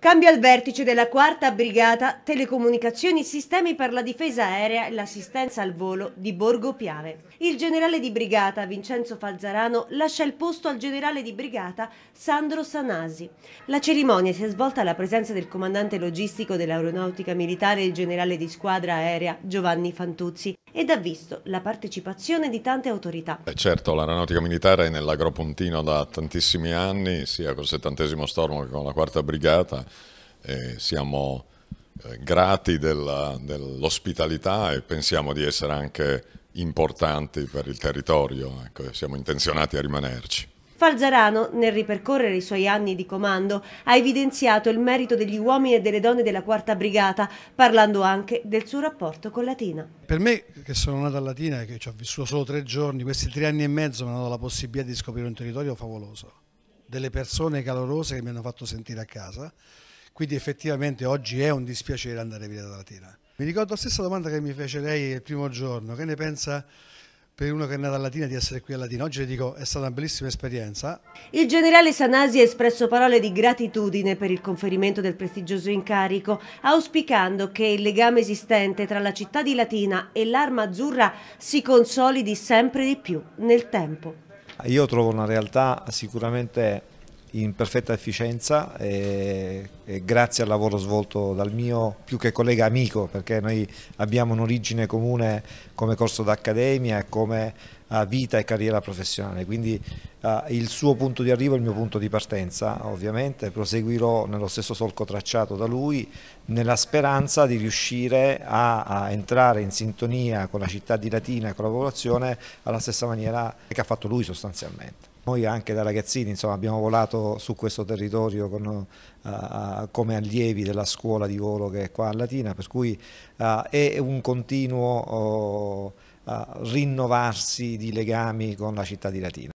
Cambio al vertice della quarta brigata Telecomunicazioni Sistemi per la difesa aerea e l'assistenza al volo di Borgo Piave. Il generale di brigata Vincenzo Falzarano lascia il posto al generale di brigata Sandro Sanasi. La cerimonia si è svolta alla presenza del comandante logistico dell'aeronautica militare e il generale di squadra aerea Giovanni Fantuzzi ed ha visto la partecipazione di tante autorità. Eh certo, l'aeronautica militare è nell'agropontino da tantissimi anni, sia col settantesimo Stormo che con la quarta Brigata. Eh, siamo eh, grati dell'ospitalità e pensiamo di essere anche importanti per il territorio, ecco, siamo intenzionati a rimanerci. Falzarano, nel ripercorrere i suoi anni di comando, ha evidenziato il merito degli uomini e delle donne della Quarta Brigata, parlando anche del suo rapporto con Latina. Per me, che sono nato a Latina e che ci ho vissuto solo tre giorni, questi tre anni e mezzo mi hanno dato la possibilità di scoprire un territorio favoloso, delle persone calorose che mi hanno fatto sentire a casa, quindi effettivamente oggi è un dispiacere andare via da Latina. Mi ricordo la stessa domanda che mi fece lei il primo giorno, che ne pensa per uno che è nato a Latina di essere qui a Latina. Oggi le dico è stata una bellissima esperienza. Il generale Sanasi ha espresso parole di gratitudine per il conferimento del prestigioso incarico, auspicando che il legame esistente tra la città di Latina e l'arma azzurra si consolidi sempre di più nel tempo. Io trovo una realtà sicuramente in perfetta efficienza eh, grazie al lavoro svolto dal mio più che collega amico, perché noi abbiamo un'origine comune come corso d'accademia e come vita e carriera professionale, quindi ah, il suo punto di arrivo è il mio punto di partenza ovviamente, proseguirò nello stesso solco tracciato da lui nella speranza di riuscire a, a entrare in sintonia con la città di Latina e con la popolazione alla stessa maniera che ha fatto lui sostanzialmente. Noi anche da ragazzini insomma, abbiamo volato su questo territorio con, uh, come allievi della scuola di volo che è qua a Latina, per cui uh, è un continuo... Uh, rinnovarsi di legami con la città di Latina.